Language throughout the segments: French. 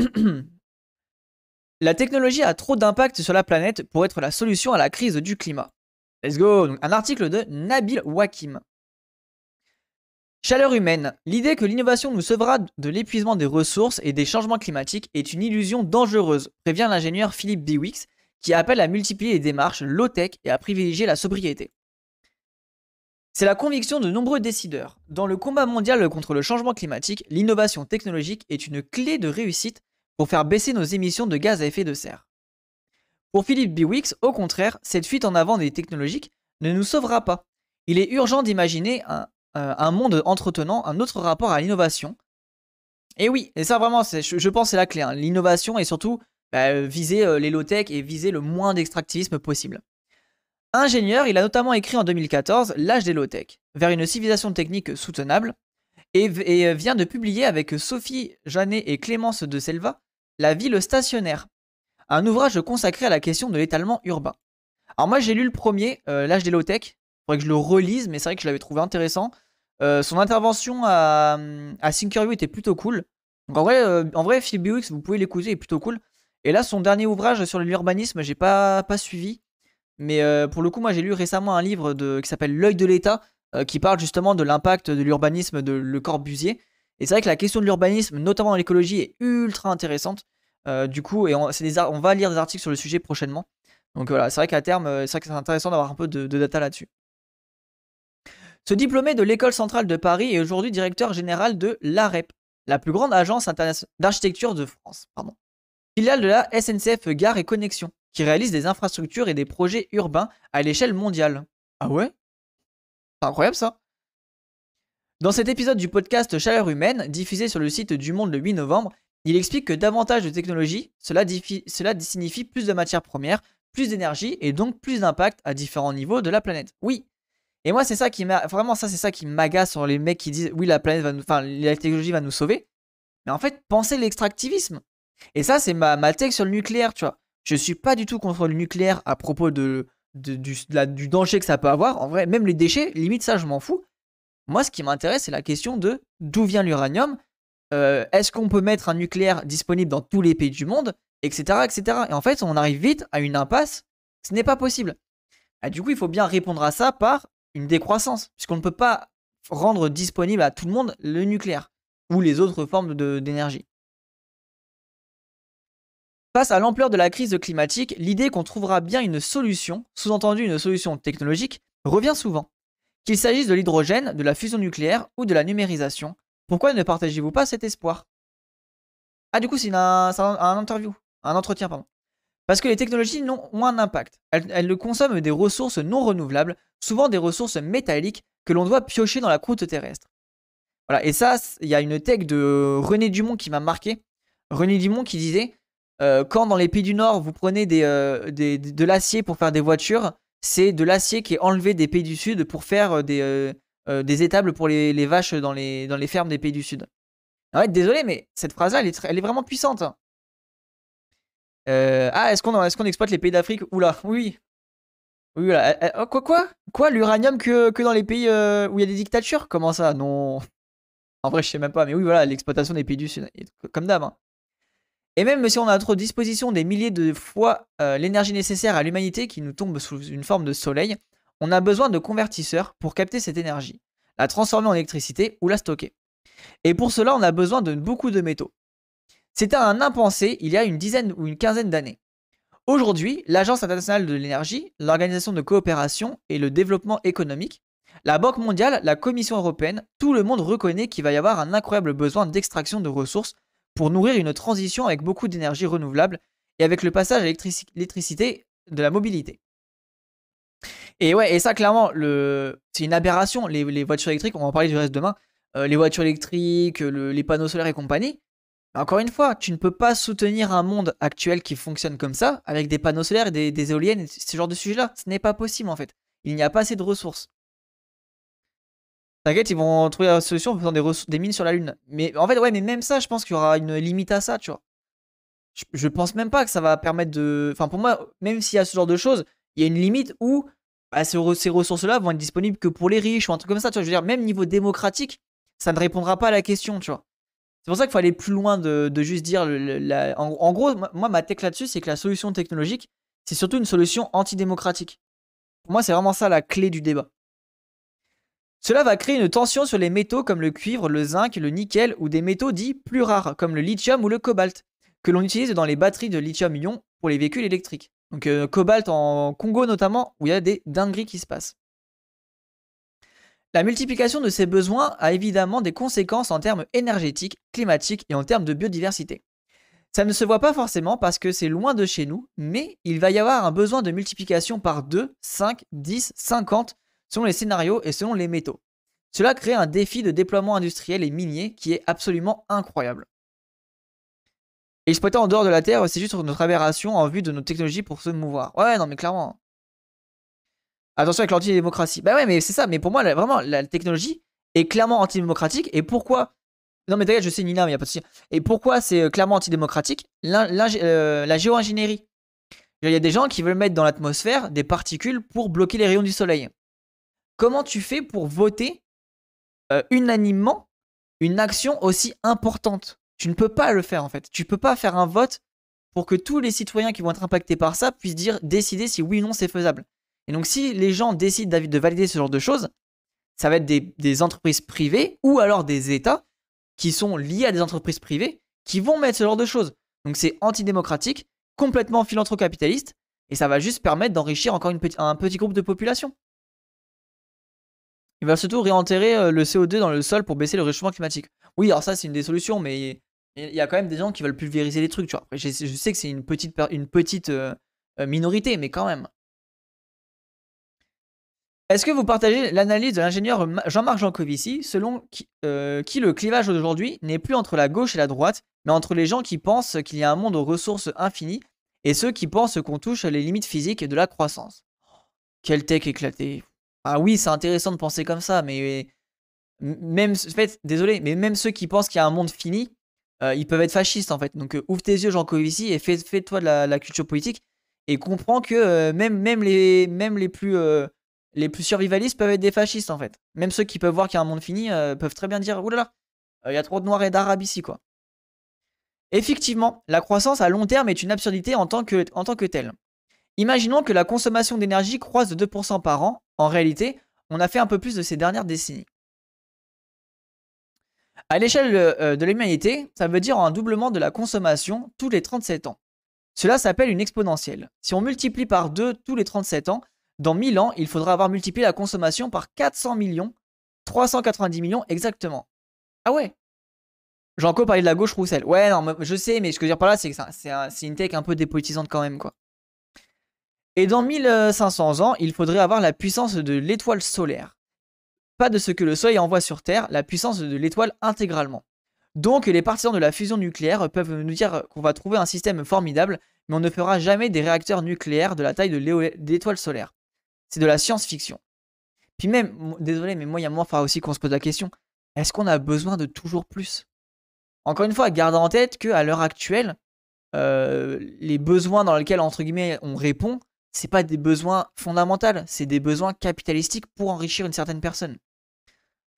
la technologie a trop d'impact sur la planète pour être la solution à la crise du climat. Let's go Un article de Nabil Wakim. Chaleur humaine. L'idée que l'innovation nous sauvera de l'épuisement des ressources et des changements climatiques est une illusion dangereuse, prévient l'ingénieur Philippe Biwix, qui appelle à multiplier les démarches low-tech et à privilégier la sobriété. C'est la conviction de nombreux décideurs. Dans le combat mondial contre le changement climatique, l'innovation technologique est une clé de réussite pour faire baisser nos émissions de gaz à effet de serre. Pour Philippe Biwix, au contraire, cette fuite en avant des technologiques ne nous sauvera pas. Il est urgent d'imaginer un, euh, monde entretenant un autre rapport à l'innovation. Et oui, et ça vraiment, je, je, pense c'est la clé. Hein. L'innovation et surtout bah, viser les euh, low-tech et viser le moins d'extractivisme possible. Ingénieur, il a notamment écrit en 2014 L'âge des low-tech, vers une civilisation technique soutenable, et, vient de publier avec Sophie Jeannet et Clémence de Selva la ville stationnaire, un ouvrage consacré à la question de l'étalement urbain. Alors moi j'ai lu le premier, euh, L'âge des low-tech, faudrait que je le relise, mais c'est vrai que je l'avais trouvé intéressant. Euh, son intervention à, à était plutôt cool. Donc en vrai, euh, en vrai Phil vous pouvez l'écouter, est plutôt cool. Et là, son dernier ouvrage sur l'urbanisme, j'ai pas, pas suivi. Mais pour le coup, moi j'ai lu récemment un livre qui s'appelle L'œil de l'État, qui parle justement de l'impact de l'urbanisme de Le Corbusier. Et c'est vrai que la question de l'urbanisme, notamment dans l'écologie, est ultra intéressante. Euh, du coup, et on, des on, va lire des articles sur le sujet prochainement. Donc voilà, c'est vrai qu'à terme, euh, c'est vrai que c'est intéressant d'avoir un peu de, data là-dessus. Ce diplômé de l'École centrale de Paris est aujourd'hui directeur général de l'AREP, la plus grande agence d'architecture de France, pardon. filiale de la SNCF Gare et Connexion, qui réalise des infrastructures et des projets urbains à l'échelle mondiale. Ah ouais C'est incroyable ça dans cet épisode du podcast Chaleur humaine, diffusé sur le site du Monde le 8 novembre, il explique que davantage de technologie, cela, signifie plus de matières premières, plus d'énergie et donc plus d'impact à différents niveaux de la planète. Oui. Et moi, c'est ça qui m'a vraiment ça, c'est ça qui m'agace sur les mecs qui disent oui, la planète va nous, technologie va nous sauver. Mais en fait, pensez l'extractivisme. Et ça, c'est ma, ma tech sur le nucléaire, tu vois. Je suis pas du tout contre le nucléaire à propos de, du, danger que ça peut avoir. En vrai, même les déchets, limite ça, je m'en fous. Moi, ce qui m'intéresse, c'est la question de d'où vient l'uranium. Euh, est-ce qu'on peut mettre un nucléaire disponible dans tous les pays du monde, etc., etc. Et en fait, on arrive vite à une impasse. Ce n'est pas possible. Ah, du coup, il faut bien répondre à ça par une décroissance, puisqu'on ne peut pas rendre disponible à tout le monde le nucléaire ou les autres formes d'énergie. Face à l'ampleur de la crise climatique, l'idée qu'on trouvera bien une solution, sous entendu une solution technologique, revient souvent. S'il s'agisse de l'hydrogène, de la fusion nucléaire ou de la numérisation, pourquoi ne partagez-vous pas cet espoir Ah du coup c'est un, interview, un entretien pardon. Parce que les technologies n'ont moins d'impact Elles, consomment des ressources non renouvelables, souvent des ressources métalliques que l'on doit piocher dans la croûte terrestre. Voilà, et ça, il y a une tech de René Dumont qui m'a marqué. René Dumont qui disait euh, quand dans les pays du Nord, vous prenez euh, de l'acier pour faire des voitures, c'est de l'acier qui est enlevé des pays du Sud pour faire euh, des, euh, euh, des étables pour les, vaches dans les, dans les fermes des pays du Sud. désolé, mais cette phrase-là, elle est, elle est vraiment puissante. Hein. ah, est-ce qu'on exploite les pays d'Afrique Oula, oui. Oui, quoi, quoi Quoi, l'uranium que, que, dans les pays où il y a des dictatures Comment ça Non. En vrai, je sais même pas, mais oui, voilà, l'exploitation des pays du Sud. Comme d'hab. Hein. Et même si on a à notre disposition des milliers de fois euh, l'énergie nécessaire à l'humanité qui nous tombe sous une forme de soleil, on a besoin de convertisseurs pour capter cette énergie, la transformer en électricité ou la stocker. Et pour cela, on a besoin de beaucoup de métaux. C'était un impensé il y a une dizaine ou une quinzaine d'années. Aujourd'hui, l'Agence internationale de l'énergie, l'Organisation de coopération et le développement économique, la Banque mondiale, la Commission européenne, tout le monde reconnaît qu'il va y avoir un incroyable besoin d'extraction de ressources pour nourrir une transition avec beaucoup d'énergie renouvelable et avec le passage à l'électricité de la mobilité. Et ouais, et ça clairement, le... c'est une aberration, les, voitures électriques, on va en parler du reste demain, euh, les voitures électriques, les panneaux solaires et compagnie. encore une fois, tu ne peux pas soutenir un monde actuel qui fonctionne comme ça, avec des panneaux solaires et des, éoliennes, ce genre de sujet-là. Ce n'est pas possible en fait. Il n'y a pas assez de ressources. T'inquiète, ils vont trouver la solution en faisant des, mines sur la Lune. Mais en fait, ouais, mais même ça, je pense qu'il y aura une limite à ça, tu vois. Je, pense même pas que ça va permettre de. Enfin, pour moi, même s'il y a ce genre de choses, il y a une limite où bah, ces, ressources-là vont être disponibles que pour les riches ou un truc comme ça, tu vois. Je veux dire, même niveau démocratique, ça ne répondra pas à la question, tu vois. C'est pour ça qu'il faut aller plus loin de, juste dire. en, en, gros, moi, ma tech là-dessus, c'est que la solution technologique, c'est surtout une solution antidémocratique. Pour moi, c'est vraiment ça la clé du débat. Cela va créer une tension sur les métaux comme le cuivre, le zinc, le nickel ou des métaux dits plus rares comme le lithium ou le cobalt, que l'on utilise dans les batteries de lithium-ion pour les véhicules électriques. Donc euh, cobalt en Congo notamment, où il y a des dingueries qui se passent. La multiplication de ces besoins a évidemment des conséquences en termes énergétiques, climatiques et en termes de biodiversité. Ça ne se voit pas forcément parce que c'est loin de chez nous, mais il va y avoir un besoin de multiplication par 2, 5, 10, 50 selon les scénarios et selon les métaux. Cela crée un défi de déploiement industriel et minier qui est absolument incroyable. Et exploiter en dehors de la Terre, c'est juste notre aberration en vue de nos technologies pour se mouvoir. Ouais, non, mais clairement. Attention avec l'antidémocratie. Bah ouais, mais c'est ça. Mais pour moi, vraiment, la technologie est clairement antidémocratique. Et pourquoi Non, mais d'ailleurs, je sais Nina, mais y a pas de souci. Et pourquoi c'est euh, clairement antidémocratique euh, La géo-ingénierie. Il y a des gens qui veulent mettre dans l'atmosphère des particules pour bloquer les rayons du soleil. Comment tu fais pour voter euh, unanimement une action aussi importante Tu ne peux pas le faire en fait. Tu ne peux pas faire un vote pour que tous les citoyens qui vont être impactés par ça puissent dire décider si oui ou non c'est faisable. Et donc si les gens décident de valider ce genre de choses, ça va être des, entreprises privées ou alors des États qui sont liés à des entreprises privées qui vont mettre ce genre de choses. Donc c'est antidémocratique, complètement philanthrocapitaliste, et ça va juste permettre d'enrichir encore un petit groupe de population il va surtout réenterrer euh, le CO2 dans le sol pour baisser le réchauffement climatique. Oui, alors ça, c'est une des solutions, mais il y a quand même des gens qui veulent pulvériser les trucs, tu vois. Je, sais que c'est une petite, euh, euh, minorité, mais quand même. Est-ce que vous partagez l'analyse de l'ingénieur Jean-Marc Jancovici, selon qui, le clivage d'aujourd'hui n'est plus entre la gauche et la droite, mais entre les gens qui pensent qu'il y a un monde aux ressources infinies et ceux qui pensent qu'on touche les limites physiques de la croissance oh, Quel tech éclaté ah oui, c'est intéressant de penser comme ça, mais même, en fait, désolé, mais même ceux qui pensent qu'il y a un monde fini, euh, ils peuvent être fascistes en fait. Donc euh, ouvre tes yeux, Jean ici, et fais-toi de la, culture politique et comprends que euh, même, même, les, même les plus les plus survivalistes peuvent être des fascistes en fait. Même ceux qui peuvent voir qu'il y a un monde fini peuvent très bien dire oulala, il y a trop de noirs et d'arabes ici quoi. Effectivement, la croissance à long terme est une absurdité en tant que, en tant que telle. Imaginons que la consommation d'énergie croise de 2% par an. En réalité, on a fait un peu plus de ces dernières décennies. À l'échelle euh, de l'humanité, ça veut dire un doublement de la consommation tous les 37 ans. Cela s'appelle une exponentielle. Si on multiplie par 2 tous les 37 ans, dans 1000 ans, il faudra avoir multiplié la consommation par 400 millions, 390 millions exactement. Ah ouais Jean-Cap Jean-Claude parlait de la gauche Roussel. Ouais, non, je sais, mais ce que je veux dire par là, c'est que c'est une tech un peu dépolitisante quand même, quoi. Et dans 1500 ans, il faudrait avoir la puissance de l'étoile solaire. Pas de ce que le Soleil envoie sur Terre, la puissance de l'étoile intégralement. Donc les partisans de la fusion nucléaire peuvent nous dire qu'on va trouver un système formidable, mais on ne fera jamais des réacteurs nucléaires de la taille de l'étoile solaire. C'est de la science-fiction. Puis même, désolé, mais moi, il y a moi aussi qu'on se pose la question, est-ce qu'on a besoin de toujours plus Encore une fois, gardez en tête qu'à l'heure actuelle, euh, les besoins dans lesquels, entre guillemets, on répond, c'est pas des besoins fondamentaux, c'est des besoins capitalistiques pour enrichir une certaine personne.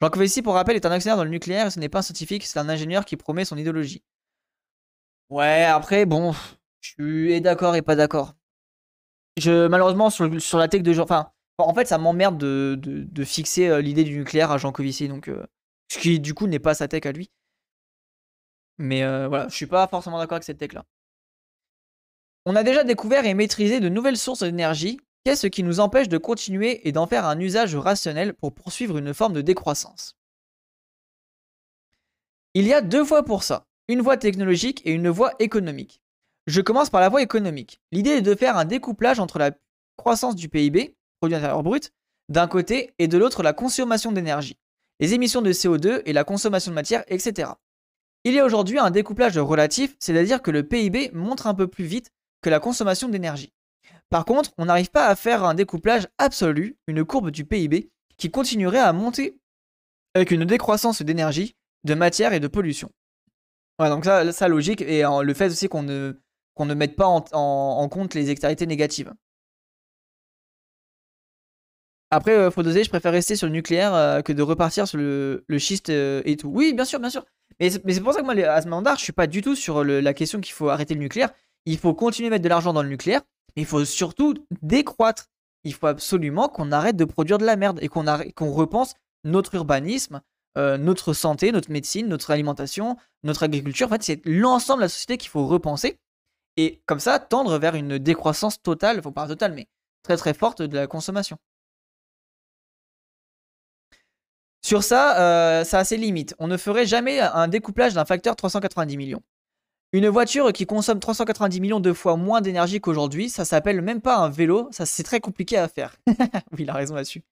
Jean Covici, pour rappel, est un actionnaire dans le nucléaire ce n'est pas un scientifique, c'est un ingénieur qui promet son idéologie. Ouais, après, bon, je suis d'accord et pas d'accord. Je, malheureusement, sur, la tech de Jean. Enfin, en fait, ça m'emmerde de, fixer euh, l'idée du nucléaire à Jean Covici, donc, euh, ce qui du coup n'est pas sa tech à lui. Mais euh, voilà, je suis pas forcément d'accord avec cette tech là. On a déjà découvert et maîtrisé de nouvelles sources d'énergie, qu'est-ce qui nous empêche de continuer et d'en faire un usage rationnel pour poursuivre une forme de décroissance Il y a deux voies pour ça, une voie technologique et une voie économique. Je commence par la voie économique. L'idée est de faire un découplage entre la croissance du PIB, produit intérieur brut, d'un côté et de l'autre la consommation d'énergie, les émissions de CO2 et la consommation de matière, etc. Il y a aujourd'hui un découplage relatif, c'est-à-dire que le PIB montre un peu plus vite que la consommation d'énergie. Par contre, on n'arrive pas à faire un découplage absolu, une courbe du PIB, qui continuerait à monter avec une décroissance d'énergie, de matière et de pollution. Voilà, donc ça, ça logique, et le fait aussi qu'on ne, qu'on ne mette pas en, compte les externalités négatives. Après, euh, faut doser, je préfère rester sur le nucléaire euh, que de repartir sur le, schiste euh, et tout. Oui, bien sûr, bien sûr. Mais c'est, pour ça que moi, à ce moment-là, je suis pas du tout sur la question qu'il faut arrêter le nucléaire. Il faut continuer à mettre de l'argent dans le nucléaire, mais il faut surtout décroître. Il faut absolument qu'on arrête de produire de la merde et qu'on repense notre urbanisme, euh, notre santé, notre médecine, notre alimentation, notre agriculture. En fait, c'est l'ensemble de la société qu'il faut repenser. Et comme ça, tendre vers une décroissance totale, enfin pas totale, mais très très forte de la consommation. Sur ça, euh, ça a ses limites. On ne ferait jamais un découplage d'un facteur 390 millions. Une voiture qui consomme 390 millions de fois moins d'énergie qu'aujourd'hui, ça s'appelle même pas un vélo, ça c'est très compliqué à faire. oui, il a raison là-dessus.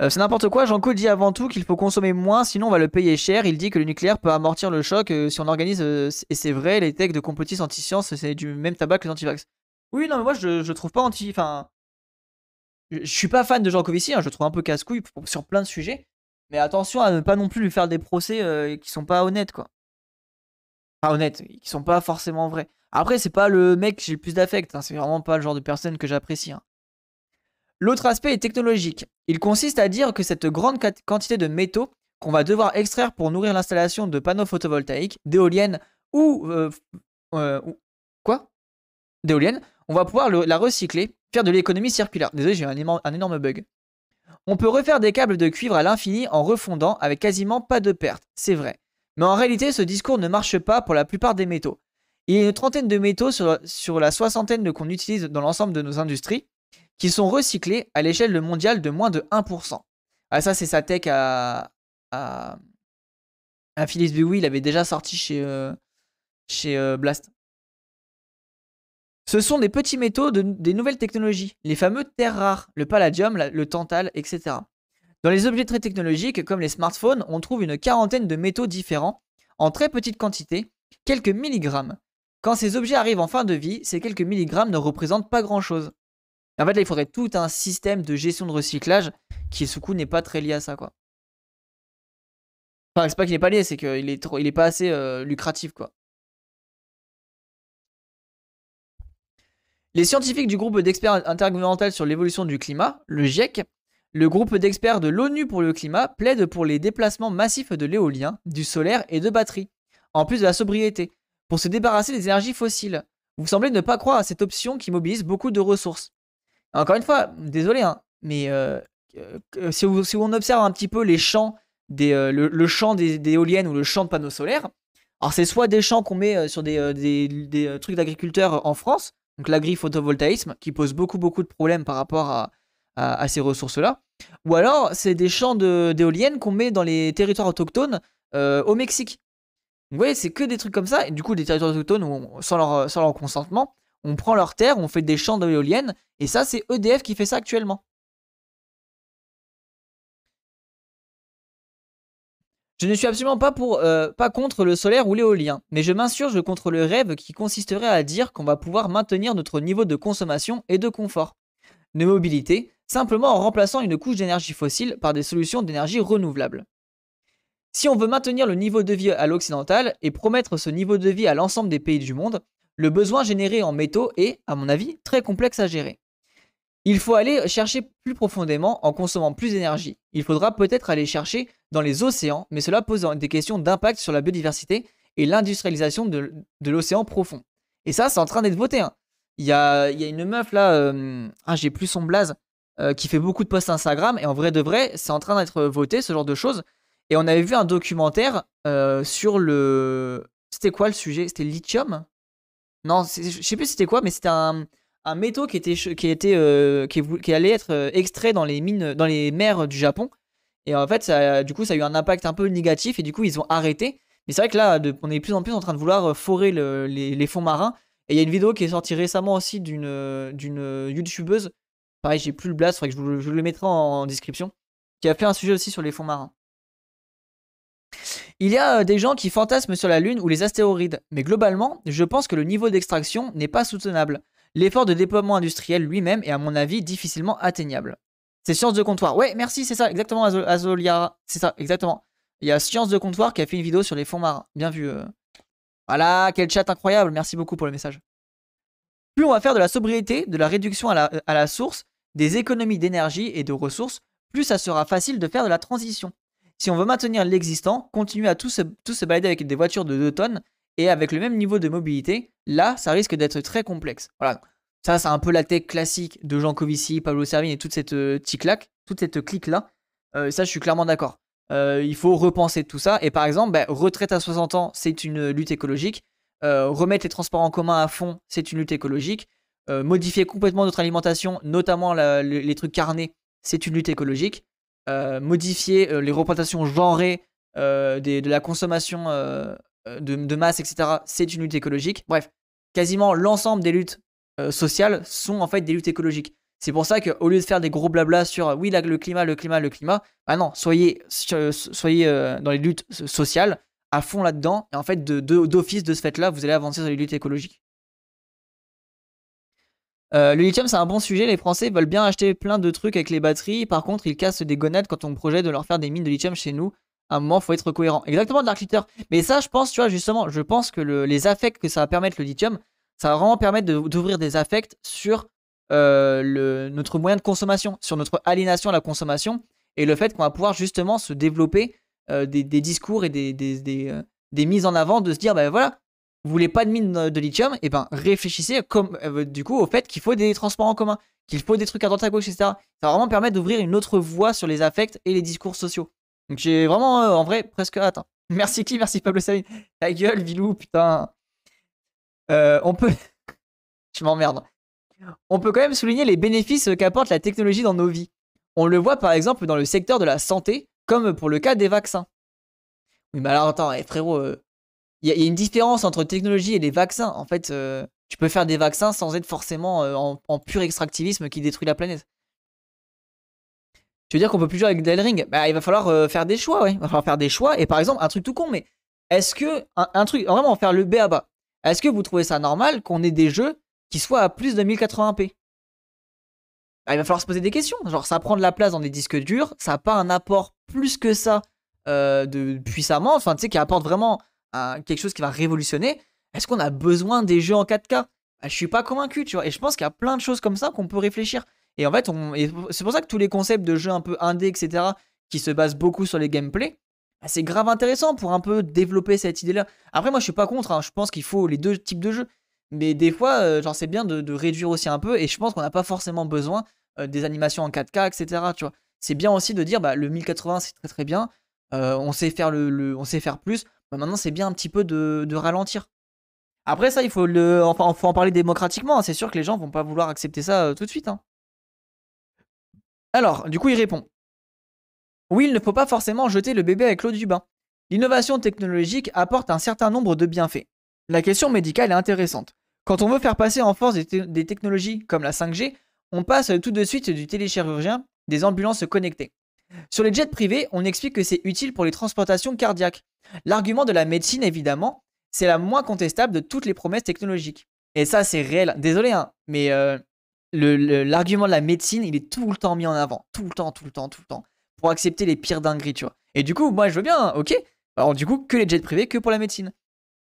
Euh, c'est n'importe quoi, Jean-Claude dit avant tout qu'il faut consommer moins, sinon on va le payer cher. Il dit que le nucléaire peut amortir le choc euh, si on organise, euh, et c'est vrai, les techs de complotistes anti-science, c'est du même tabac que les antivax. Oui, non, mais moi je, je trouve pas anti. Enfin. Je, suis pas fan de Jean-Claude ici, hein, je trouve un peu casse-couille sur plein de sujets. Mais attention à ne pas non plus lui faire des procès euh, qui sont pas honnêtes, quoi. Pas honnêtes, qui sont pas forcément vrais. Après, c'est pas le mec que j'ai le plus d'affect, hein, c'est vraiment pas le genre de personne que j'apprécie. Hein. L'autre aspect est technologique. Il consiste à dire que cette grande quantité de métaux qu'on va devoir extraire pour nourrir l'installation de panneaux photovoltaïques, d'éoliennes ou, euh, euh, quoi D'éoliennes, on va pouvoir la recycler, faire de l'économie circulaire. Désolé, j'ai un énorme bug. On peut refaire des câbles de cuivre à l'infini en refondant avec quasiment pas de perte, c'est vrai. Mais en réalité, ce discours ne marche pas pour la plupart des métaux. Il y a une trentaine de métaux sur, la soixantaine qu'on utilise dans l'ensemble de nos industries qui sont recyclés à l'échelle mondiale de moins de 1%. Ah ça, c'est sa tech à, à, à Phyllis il avait déjà sorti chez, euh, chez euh, Blast. Ce sont des petits métaux des nouvelles technologies, les fameux terres rares, le palladium, le tantal, etc. Dans les objets très technologiques, comme les smartphones, on trouve une quarantaine de métaux différents, en très petite quantité, quelques milligrammes. Quand ces objets arrivent en fin de vie, ces quelques milligrammes ne représentent pas grand-chose. En fait, là, il faudrait tout un système de gestion de recyclage qui, sous coup, n'est pas très lié à ça, quoi. Enfin, c'est pas qu'il n'est pas lié, c'est qu'il est, il pas assez euh, lucratif, quoi. Les scientifiques du groupe d'experts intergouvernemental sur l'évolution du climat, le GIEC, le groupe d'experts de l'ONU pour le climat plaident pour les déplacements massifs de l'éolien, du solaire et de batteries, en plus de la sobriété, pour se débarrasser des énergies fossiles. Vous semblez ne pas croire à cette option qui mobilise beaucoup de ressources. Encore une fois, désolé, hein, mais euh, euh, euh, si, on observe un petit peu les champs des, le, champ des, éoliennes ou le champ de panneaux solaires, alors c'est soit des champs qu'on met sur des trucs d'agriculteurs en France, donc l'agri photovoltaïsme, qui pose beaucoup beaucoup de problèmes par rapport à, à, ces ressources-là. Ou alors, c'est des champs d'éoliennes qu'on met dans les territoires autochtones euh, au Mexique. Vous voyez, c'est que des trucs comme ça. Et du coup, des territoires autochtones, sans, leur, sans leur consentement, on prend leur terre, on fait des champs d'éoliennes. Et ça, c'est EDF qui fait ça actuellement. Je ne suis absolument pas, pour, euh, pas contre le solaire ou l'éolien, mais je m'insurge contre le rêve qui consisterait à dire qu'on va pouvoir maintenir notre niveau de consommation et de confort, de mobilité, simplement en remplaçant une couche d'énergie fossile par des solutions d'énergie renouvelable. Si on veut maintenir le niveau de vie à l'occidental et promettre ce niveau de vie à l'ensemble des pays du monde, le besoin généré en métaux est, à mon avis, très complexe à gérer. Il faut aller chercher plus profondément en consommant plus d'énergie. Il faudra peut-être aller chercher dans les océans, mais cela pose des questions d'impact sur la biodiversité et l'industrialisation de, l'océan profond. Et ça, c'est en train d'être voté. Hein. Il, y a, une meuf là, euh, ah, j'ai plus son blaze, euh, qui fait beaucoup de posts Instagram, et en vrai de vrai, c'est en train d'être voté, ce genre de choses. Et on avait vu un documentaire euh, sur le. C'était quoi le sujet C'était lithium Non, je sais plus c'était quoi, mais c'était un, un métaux qui, était, qui, était, qui allait être extrait dans les mines, dans les mers du Japon. Et en fait, euh, du coup, ça a eu un impact un peu négatif et du coup, ils ont arrêté. Mais c'est vrai que là, on est de plus en plus en train de vouloir euh, forer les, fonds marins. Et il y a une vidéo qui est sortie récemment aussi d'une, euh, d'une youtubeuse. Pareil, j'ai plus le blast, faudrait que je vous, le mettrai en, description. Qui a fait un sujet aussi sur les fonds marins. Il y a des gens qui fantasment sur la Lune ou les astéroïdes, mais globalement, je pense que le niveau d'extraction n'est pas soutenable. L'effort de déploiement industriel lui-même est à mon avis difficilement atteignable. C'est Science de comptoir. Ouais, merci, c'est ça, exactement, Azolia. C'est ça, exactement. Il y a Science de comptoir qui a fait une vidéo sur les fonds marins. Bien vu. Euh. Voilà, quel chat incroyable. Merci beaucoup pour le message. Plus on va faire de la sobriété, de la réduction à la, source, des économies d'énergie et de ressources, plus ça sera facile de faire de la transition. Si on veut maintenir l'existant, continuer à tous tout se balader avec des voitures de 2 tonnes et avec le même niveau de mobilité, là, ça risque d'être très complexe. Voilà. Ça, c'est un peu la tech classique de Jean Covici, Pablo Servine et toute cette euh, tic-clac, toute cette clique-là. Euh, ça, je suis clairement d'accord. Euh, il faut repenser tout ça. Et par exemple, bah, retraite à 60 ans, c'est une lutte écologique. remettre les transports en commun à fond, c'est une lutte écologique. modifier complètement notre alimentation, notamment les, trucs carnés, c'est une lutte écologique. modifier les représentations genrées de la consommation de masse, etc., c'est une lutte écologique. Bref, quasiment l'ensemble des luttes euh, sociales sont en fait des luttes écologiques. C'est pour ça qu'au lieu de faire des gros blabla sur oui, là, le climat, le climat, le climat, bah non, soyez, soyez euh, dans les luttes sociales à fond là-dedans. Et en fait, d'office de, d'office de ce fait-là, vous allez avancer dans les luttes écologiques. Euh, le lithium, c'est un bon sujet. Les Français veulent bien acheter plein de trucs avec les batteries. Par contre, ils cassent des gonades quand on projette de leur faire des mines de lithium chez nous. À un moment, faut être cohérent. Exactement, de Litter. Mais ça, je pense, tu vois, justement, je pense que les affects que ça va permettre le lithium, ça va vraiment permettre d'ouvrir des affects sur euh, notre moyen de consommation, sur notre aliénation à la consommation, et le fait qu'on va pouvoir justement se développer euh, des, discours et euh, des, mises en avant de se dire, ben voilà, vous voulez pas de mine de lithium, et eh ben réfléchissez comme, du coup au fait qu'il faut des transports en commun, qu'il faut des trucs à droite à gauche, etc. Ça va vraiment permettre d'ouvrir une autre voie sur les affects et les discours sociaux. Donc j'ai vraiment, en vrai, presque hâte. Hein. Merci qui Merci Pablo Saline. Ta gueule, Vilou, putain. Euh, on peut. Je m'emmerde. On peut quand même souligner les bénéfices euh, qu'apporte la technologie dans nos vies. On le voit par exemple dans le secteur de la santé, comme pour le cas des vaccins. Oui, mais alors attends, eh, frérot, euh, il y, a une différence entre technologie et les vaccins. En fait, tu peux faire des vaccins sans être forcément en, pur extractivisme qui détruit la planète. Tu veux dire qu'on peut plus jouer avec Del Ring Bah, il va falloir faire des choix, Il va falloir faire des choix. Et par exemple, un truc tout con, mais est-ce que un, truc, vraiment faire le B à bas, est-ce que vous trouvez ça normal qu'on ait des jeux qui soient à plus de 1080p bah, Il va falloir se poser des questions. Genre, ça prend de la place dans des disques durs, ça n'a pas un apport plus que ça euh, de puissamment, enfin, tu sais, qui apporte vraiment quelque chose qui va révolutionner. Est-ce qu'on a besoin des jeux en 4K bah, Je suis pas convaincu, tu vois. Et je pense qu'il y a plein de choses comme ça qu'on peut réfléchir. Et en fait, c'est pour ça que tous les concepts de jeux un peu indé, etc., qui se basent beaucoup sur les gameplays, c'est grave intéressant pour un peu développer cette idée-là. Après, moi, je suis pas contre, hein. je pense qu'il faut les deux types de jeux. Mais des fois, euh, genre, c'est bien de, réduire aussi un peu, et je pense qu'on n'a pas forcément besoin euh, des animations en 4K, etc. Tu vois. C'est bien aussi de dire, bah, le 1080, c'est très très bien, euh, on, sait faire le, on sait faire plus, maintenant, c'est bien un petit peu de, ralentir. Après, ça, il faut, le, enfin, faut en parler démocratiquement, hein. c'est sûr que les gens vont pas vouloir accepter ça tout de suite. Hein. Alors, du coup, il répond. Oui, il ne faut pas forcément jeter le bébé avec l'eau du bain. L'innovation technologique apporte un certain nombre de bienfaits. La question médicale est intéressante. Quand on veut faire passer en force des, technologies comme la 5G, on passe tout de suite du téléchirurgien des ambulances connectées. Sur les jets privés, on explique que c'est utile pour les transportations cardiaques. L'argument de la médecine, évidemment, c'est la moins contestable de toutes les promesses technologiques. Et ça, c'est réel. Désolé, hein, mais euh, l'argument de la médecine, il est tout le temps mis en avant. Tout le temps, tout le temps, tout le temps pour accepter les pires dingueries, tu vois. Et du coup, moi, je veux bien, hein, ok. Alors, bah, du coup, que les jets privés, que pour la médecine.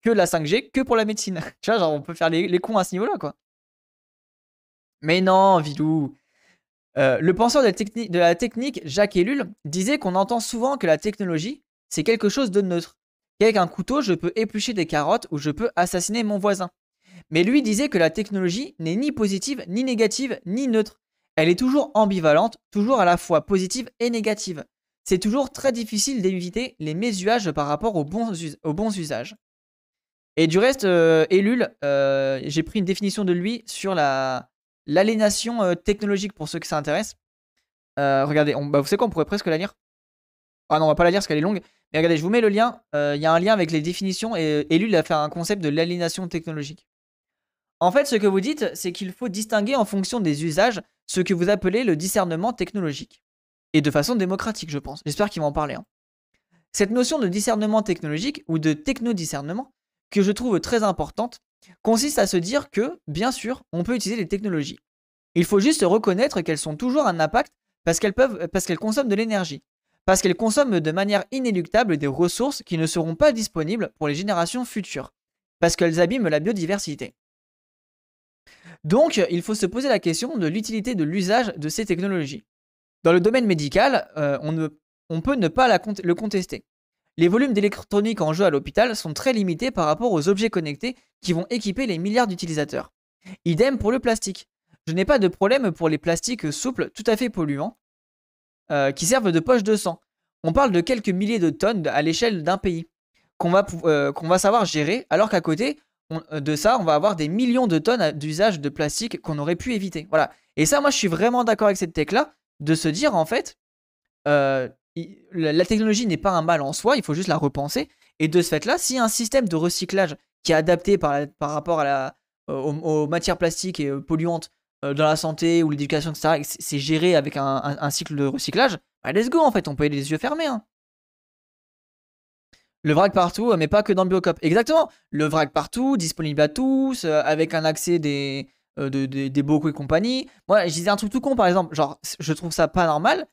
Que la 5G, que pour la médecine. tu vois, genre, on peut faire les, cons à ce niveau-là, quoi. Mais non, Vilou. Euh, le penseur de la, de la technique, Jacques Ellul, disait qu'on entend souvent que la technologie, c'est quelque chose de neutre. Qu'avec un couteau, je peux éplucher des carottes ou je peux assassiner mon voisin. Mais lui disait que la technologie n'est ni positive, ni négative, ni neutre elle est toujours ambivalente, toujours à la fois positive et négative. C'est toujours très difficile d'éviter les mésuages par rapport aux bons, usages. Et du reste, euh, Elul, euh, j'ai pris une définition de lui sur l'aliénation la, l'aliénation euh, technologique pour ceux que ça intéresse. regardez, on, bah, vous savez quoi, on pourrait presque la lire. Ah non, on va pas la lire parce qu'elle est longue. Mais regardez, je vous mets le lien. Il y a un lien avec les définitions et Elul a fait un concept de l'aliénation technologique. En fait, ce que vous dites, c'est qu'il faut distinguer en fonction des usages ce que vous appelez le discernement technologique. Et de façon démocratique, je pense. J'espère qu'ils vont en parler. Hein. Cette notion de discernement technologique ou de techno-discernement, que je trouve très importante, consiste à se dire que, bien sûr, on peut utiliser les technologies. Il faut juste reconnaître qu'elles sont toujours un impact parce qu'elles peuvent, parce qu'elles consomment de l'énergie, parce qu'elles consomment de manière inéluctable des ressources qui ne seront pas disponibles pour les générations futures, parce qu'elles abîment la biodiversité. Donc, il faut se poser la question de l'utilité de l'usage de ces technologies. Dans le domaine médical, euh, on, ne, peut ne pas le contester. Les volumes d'électronique en jeu à l'hôpital sont très limités par rapport aux objets connectés qui vont équiper les milliards d'utilisateurs. Idem pour le plastique. Je n'ai pas de problème pour les plastiques souples tout à fait polluants euh, qui servent de poche de sang. On parle de quelques milliers de tonnes à l'échelle d'un pays qu'on va euh, savoir gérer, alors qu'à côté, euh, de ça, on va avoir des millions de tonnes d'usage de plastique qu'on aurait pu éviter. Voilà. Et ça, moi, je suis vraiment d'accord avec cette tech-là, de se dire, en fait, euh, la technologie n'est pas un mal en soi, il faut juste la repenser. Et de ce fait-là, si un système de recyclage qui est adapté par, rapport à la, euh, aux, matières plastiques et polluantes dans la santé ou l'éducation, etc., c'est géré avec un, cycle de recyclage, bah, let's go, en fait, on peut aller les yeux fermés. Hein. Le vrac partout, euh, mais pas que dans Biocop. Exactement. Le vrac partout, disponible à tous, euh, avec un accès des, euh, des beaucoup et compagnie. Moi, je disais un truc tout con, par exemple. Genre, je trouve ça pas normal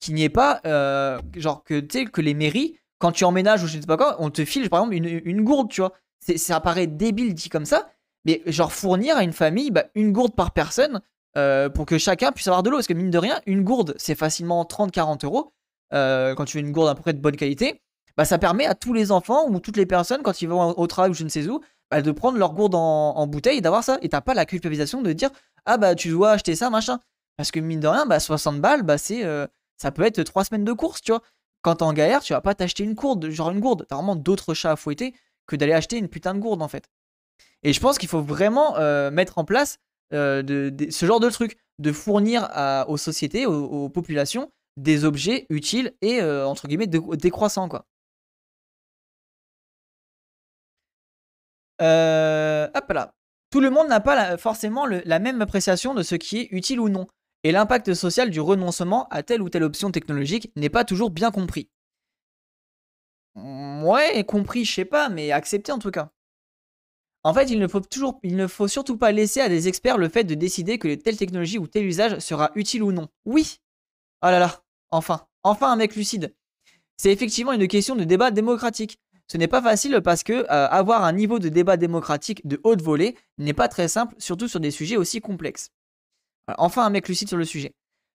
qu'il n'y ait pas, genre, que, tu que les mairies, quand tu emménages ou je sais pas quoi, on te file, par exemple, une, une gourde, tu vois. Ça paraît débile dit comme ça, mais genre fournir à une famille bah, une gourde par personne pour que chacun puisse avoir de l'eau. Parce que mine de rien, une gourde, c'est facilement 30-40 euros. quand tu veux une gourde à peu près de bonne qualité, bah, ça permet à tous les enfants ou toutes les personnes, quand ils vont au travail ou je ne sais où, bah, de prendre leur gourde en, bouteille et d'avoir ça. Et t'as pas la culpabilisation de dire Ah bah tu dois acheter ça, machin. Parce que mine de rien, bah, 60 balles, bah, c'est, euh, ça peut être trois semaines de course, tu vois. Quand t'es en galère, tu vas pas t'acheter une gourde, genre une gourde. T'as vraiment d'autres chats à fouetter que d'aller acheter une putain de gourde en fait. Et je pense qu'il faut vraiment euh, mettre en place euh, de, ce genre de truc, de fournir aux sociétés, aux, aux, populations, des objets utiles et entre guillemets décroissants quoi. euh, hop là, tout le monde n'a pas forcément la même appréciation de ce qui est utile ou non, et l'impact social du renoncement à telle ou telle option technologique n'est pas toujours bien compris. Mmh, ouais, compris, je sais pas, mais accepté en tout cas. En fait, il ne, faut il ne faut surtout pas laisser à des experts le fait de décider que telle technologie ou tel usage sera utile ou non. Oui Oh là là, enfin, enfin un mec lucide. C'est effectivement une question de débat démocratique. Ce n'est pas facile parce que euh, avoir un niveau de débat démocratique de haute volée n'est pas très simple, surtout sur des sujets aussi complexes. Euh, enfin, un mec lucide sur le sujet.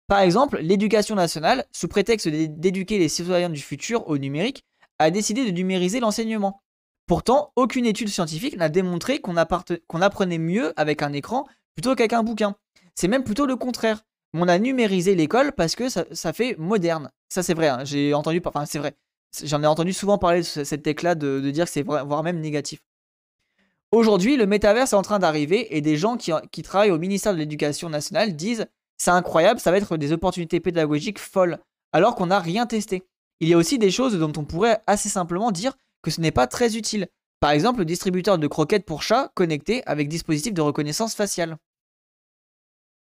Par exemple, l'éducation nationale, sous prétexte d'éduquer les citoyens du futur au numérique, a décidé de numériser l'enseignement. Pourtant, aucune étude scientifique n'a démontré qu'on apprenait mieux avec un écran plutôt qu'avec un bouquin. C'est même plutôt le contraire. On a numérisé l'école parce que ça, fait moderne. Ça c'est vrai, hein, j'ai entendu, enfin c'est vrai. J'en ai entendu souvent parler de cette tech de, dire que c'est voire même négatif. Aujourd'hui, le métavers est en train d'arriver et des gens qui, travaillent au ministère de l'Éducation nationale disent c'est incroyable, ça va être des opportunités pédagogiques folles, alors qu'on n'a rien testé. Il y a aussi des choses dont on pourrait assez simplement dire que ce n'est pas très utile. Par exemple, le distributeur de croquettes pour chats connecté avec dispositif de reconnaissance faciale.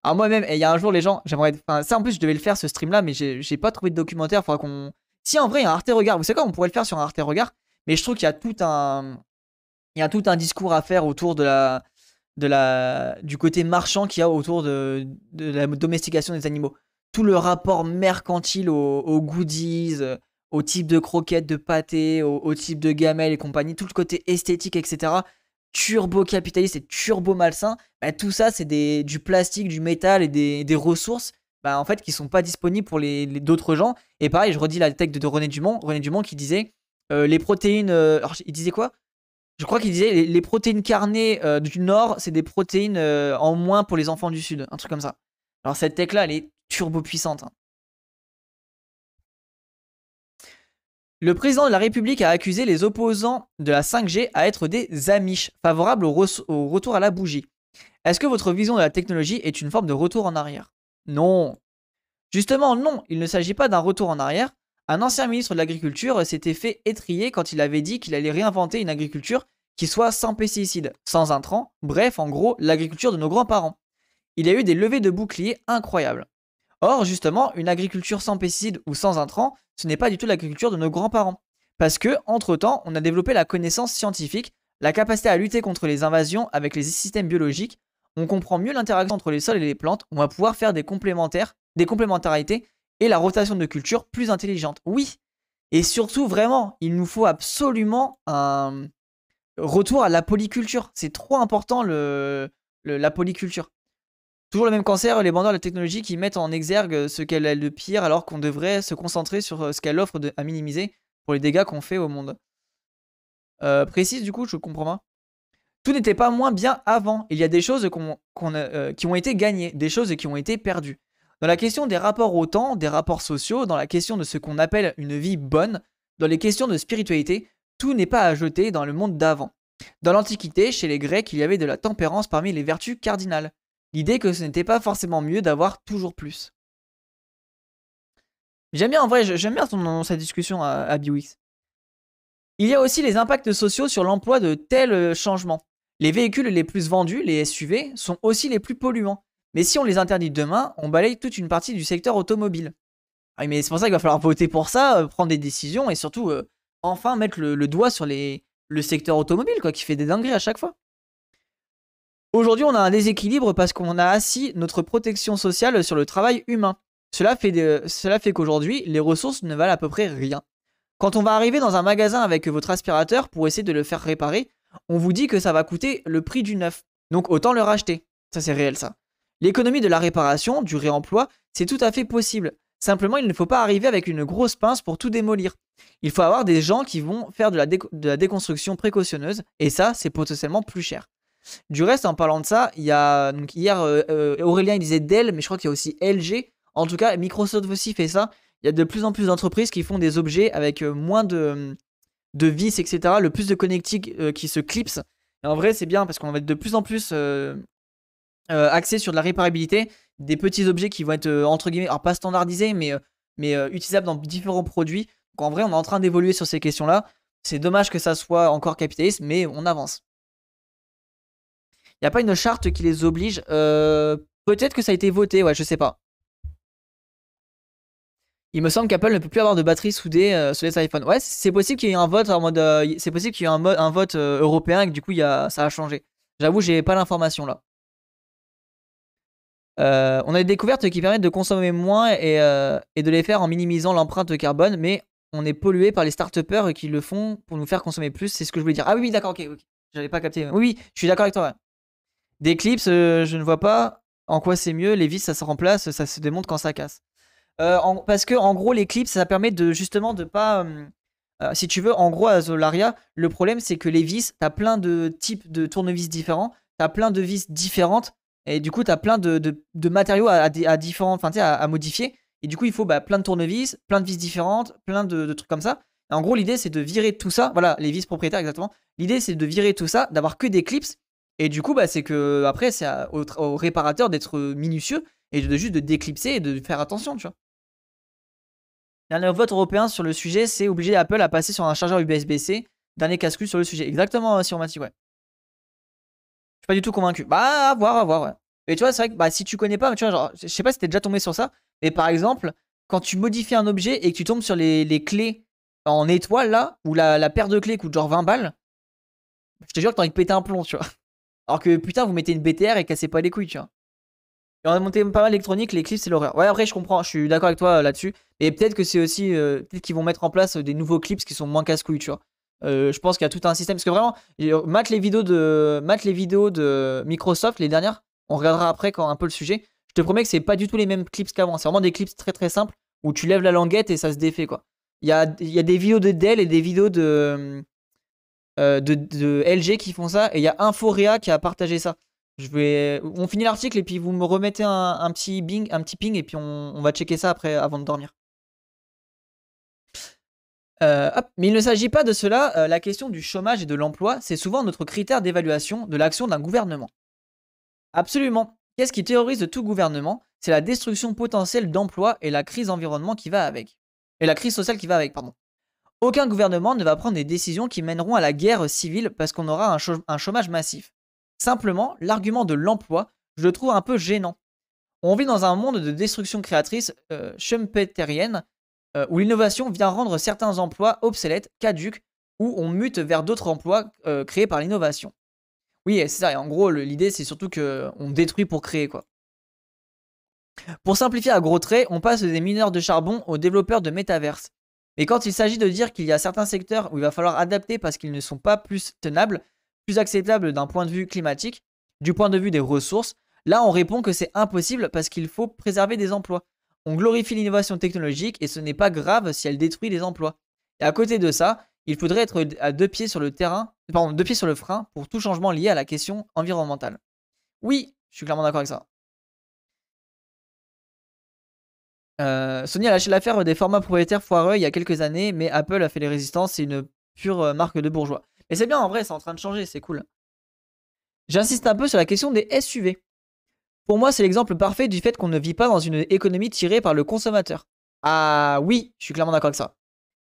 Alors moi-même, et il y a un jour les gens, j'aimerais, enfin ça en plus je devais le faire ce stream là, mais j'ai pas trouvé de documentaire, faudra qu'on si en vrai, il y a un Arte Regard, vous savez quoi, on pourrait le faire sur un Arte Regard, mais je trouve qu'il y a tout un. Il y a tout un discours à faire autour de la, de la, du côté marchand qu'il y a autour de, la domestication des animaux. Tout le rapport mercantile aux, goodies, euh, au type de croquettes, de pâtés, au, types type de gamelles et compagnie, tout le côté esthétique, etc., turbo capitaliste et turbo malsain, bah, tout ça c'est du plastique, du métal et des, des ressources bah, en fait, qui sont pas disponibles pour les, d'autres gens. Et pareil, je redis la tech de, René Dumont, René Dumont qui disait euh, les protéines. Euh, il disait quoi Je crois qu'il disait les, protéines carnées euh, du Nord, c'est des protéines en moins pour les enfants du Sud, un truc comme ça. Alors cette tech là, elle est turbo puissante. Hein. Le président de la République a accusé les opposants de la 5G à être des amiches, favorables au retour à la bougie. Est-ce que votre vision de la technologie est une forme de retour en arrière non. Justement, non, il ne s'agit pas d'un retour en arrière. Un ancien ministre de l'Agriculture s'était fait étrier quand il avait dit qu'il allait réinventer une agriculture qui soit sans pesticides, sans intrants, bref, en gros, l'agriculture de nos grands-parents. Il y a eu des levées de boucliers incroyables. Or, justement, une agriculture sans pesticides ou sans intrants, ce n'est pas du tout l'agriculture de nos grands-parents. Parce que, entre-temps, on a développé la connaissance scientifique, la capacité à lutter contre les invasions avec les systèmes biologiques, on comprend mieux l'interaction entre les sols et les plantes, on va pouvoir faire des complémentaires, des complémentarités et la rotation de culture plus intelligente. Oui, et surtout vraiment, il nous faut absolument un retour à la polyculture. C'est trop important le, la polyculture. Toujours le même cancer, les bandes de la technologie qui mettent en exergue ce qu'elle a de pire alors qu'on devrait se concentrer sur euh, ce qu'elle offre de, à minimiser pour les dégâts qu'on fait au monde. Euh, précise du coup, je comprends pas tout n'était pas moins bien avant. Il y a des choses euh, qui ont été gagnées, des choses qui ont été perdues. Dans la question des rapports au temps, des rapports sociaux, dans la question de ce qu'on appelle une vie bonne, dans les questions de spiritualité, tout n'est pas à jeter dans le monde d'avant. Dans l'Antiquité, chez les Grecs, il y avait de la tempérance parmi les vertus cardinales. L'idée que ce n'était pas forcément mieux d'avoir toujours plus. J'aime bien en vrai, j'aime bien sa discussion à, à Biwix. Il y a aussi les impacts sociaux sur l'emploi de tels euh, changements. Les véhicules les plus vendus, les SUV, sont aussi les plus polluants. Mais si on les interdit demain, on balaye toute une partie du secteur automobile. Ah mais c'est pour ça qu'il va falloir voter pour ça, euh, prendre des décisions et surtout euh, enfin mettre le, doigt sur les, le secteur automobile, quoi, qui fait des dingueries à chaque fois. Aujourd'hui, on a un déséquilibre parce qu'on a assis notre protection sociale sur le travail humain. Cela fait, cela fait qu'aujourd'hui, les ressources ne valent à peu près rien. Quand on va arriver dans un magasin avec votre aspirateur pour essayer de le faire réparer, on vous dit que ça va coûter le prix du neuf. Donc autant le racheter. Ça c'est réel ça. L'économie de la réparation, du réemploi, c'est tout à fait possible. Simplement, il ne faut pas arriver avec une grosse pince pour tout démolir. Il faut avoir des gens qui vont faire de la, déconstruction précautionneuse, et ça, c'est potentiellement plus cher. Du reste, en parlant de ça, il y a hier euh, euh, Aurélien il disait Dell, mais je crois qu'il y a aussi LG. En tout cas, Microsoft aussi fait ça. Il y a de plus en plus d'entreprises qui font des objets avec euh, moins de de vis, etc. Le plus de connectiques euh, qui se clipsent. Et en vrai, c'est bien parce qu'on va être de plus en plus euh, euh, axé sur de la réparabilité. Des petits objets qui vont être, entre guillemets, alors pas standardisés, mais, mais utilisables dans différents produits. Donc en vrai, on est en train d'évoluer sur ces questions-là. C'est dommage que ça soit encore capitaliste, mais on avance. Il n'y a pas une charte qui les oblige. Peut-être que ça a été voté, ouais, je sais pas il me semble qu'Apple ne peut plus avoir de batterie soudée euh, sur les iPhones. Ouais, c'est possible qu'il y ait un vote en mode, euh, c'est possible qu'il y ait un, un vote euh, européen et que du coup y a, ça a changé. J'avoue, j'ai pas l'information là. on a des découvertes qui permettent de consommer moins et, de les faire en minimisant l'empreinte carbone, mais on est pollué par les start-upers qui le font pour nous faire consommer plus. C'est ce que je voulais dire. Ah oui, d'accord, ok, ok. J'avais pas capté. Oui, oui, je suis d'accord avec toi. Des clips, je ne vois pas en quoi c'est mieux. Les vis, ça se remplace, ça se démonte quand ça casse. Euh, parce que en gros, les clips, ça permet de justement de pas. Euh, euh, si tu veux, en gros, à Zolaria, le problème c'est que les vis, t'as plein de types de tournevis différents, t'as plein de vis différentes, et du coup, t'as plein de, de, matériaux à, différents, enfin, à, à, modifier. Et du coup, il faut bah, plein de tournevis, plein de vis différentes, plein de, trucs comme ça. en gros, l'idée c'est de virer tout ça, voilà, les vis propriétaires exactement. L'idée c'est de virer tout ça, d'avoir que des clips. Et du coup, bah, c'est que après, c'est au, au réparateur d'être minutieux et de juste de déclipser et de faire attention, tu vois. Dernier vote européen sur le sujet, c'est obliger Apple à passer sur un chargeur USB-C. Dernier casse sur le sujet. Exactement, euh, si ouais. Je suis pas du tout convaincu. Bah, à voir, voir, ouais. Et tu vois, c'est vrai que bah, si tu connais pas, tu vois, genre, je sais pas si t'es déjà tombé sur ça, mais par exemple, quand tu modifies un objet et que tu tombes sur les, clés en étoile là, où la, la, paire de clés coûte genre 20 balles, je te jure que t'as envie de péter un plomb, tu vois. Alors que putain, vous mettez une BTR et cassez pas les couilles, tu vois. Et on a monté pas mal d'électronique, les clips, c'est l'horreur. Ouais, après, je comprends, je suis d'accord avec toi euh, là-dessus. Et peut-être que c'est aussi. Euh, peut-être qu'ils vont mettre en place euh, des nouveaux clips qui sont moins casse-couilles, tu vois. je pense qu'il y a tout un système. Parce que vraiment, mate les vidéos de, les vidéos de Microsoft, les dernières. On regardera après quand un peu le sujet. Je te promets que c'est pas du tout les mêmes clips qu'avant. C'est vraiment des clips très très simples où tu lèves la languette et ça se défait, quoi. Il y a, y a, des vidéos de Dell et des vidéos de, de, de LG qui font ça. Et il y a Inforea qui a partagé ça. On finit l'article et puis vous me remettez un, petit, un petit ping et puis on, va checker ça après avant de dormir. Euh, Mais il ne s'agit pas de cela, euh, la question du chômage et de l'emploi, c'est souvent notre critère d'évaluation de l'action d'un gouvernement. Absolument. Qu'est-ce qui terrorise tout gouvernement C'est la destruction potentielle d'emplois et la crise environnement qui va avec. Et la crise sociale qui va avec, pardon. Aucun gouvernement ne va prendre des décisions qui mèneront à la guerre civile parce qu'on aura un chômage massif. Simplement, l'argument de l'emploi, je le trouve un peu gênant. On vit dans un monde de destruction créatrice euh, schumpeterienne, euh, où l'innovation vient rendre certains emplois obsolètes, caduques, où on mute vers d'autres emplois euh, créés par l'innovation. Oui, c'est ça, et en gros, l'idée, c'est surtout qu'on détruit pour créer, quoi. Pour simplifier à gros traits, on passe des mineurs de charbon aux développeurs de métaverse. Et quand il s'agit de dire qu'il y a certains secteurs où il va falloir adapter parce qu'ils ne sont pas plus tenables, plus acceptable d'un point de vue climatique, du point de vue des ressources, là on répond que c'est impossible parce qu'il faut préserver des emplois. On glorifie l'innovation technologique et ce n'est pas grave si elle détruit les emplois. Et à côté de ça, il faudrait être à deux pieds sur le terrain, pardon, deux pieds sur le frein pour tout changement lié à la question environnementale. Oui, je suis clairement d'accord avec ça. Euh, Sony a lâché l'affaire des formats propriétaires foireux il y a quelques années, mais Apple a fait les résistances, c'est une pure euh, marque de bourgeois. Et c'est bien en vrai, c'est en train de changer, c'est cool. J'insiste un peu sur la question des SUV. Pour moi, c'est l'exemple parfait du fait qu'on ne vit pas dans une économie tirée par le consommateur. Ah oui, je suis clairement d'accord avec ça.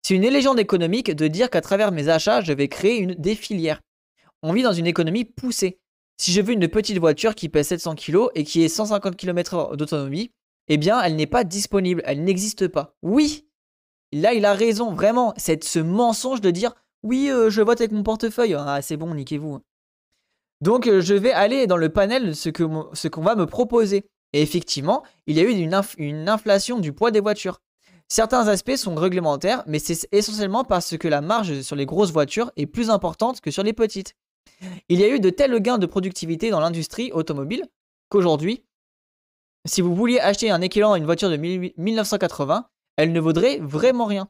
C'est une légende économique de dire qu'à travers mes achats, je vais créer une, des filières. On vit dans une économie poussée. Si je veux une petite voiture qui pèse 700 kg et qui est 150 km d'autonomie, eh bien, elle n'est pas disponible, elle n'existe pas. Oui, là, il a raison, vraiment, c'est ce mensonge de dire oui, euh, je vote avec mon portefeuille. Ah, c'est bon, niquez-vous. Hein. Donc, euh, je vais aller dans le panel de ce qu'on va me proposer. Et effectivement, il y a eu une, une inflation du poids des voitures. Certains aspects sont réglementaires, mais c'est essentiellement parce que la marge sur les grosses voitures est plus importante que sur les petites. Il y a eu de tels gains de productivité dans l'industrie automobile qu'aujourd'hui, si vous vouliez acheter un équivalent à une voiture de 1980, elle ne vaudrait vraiment rien.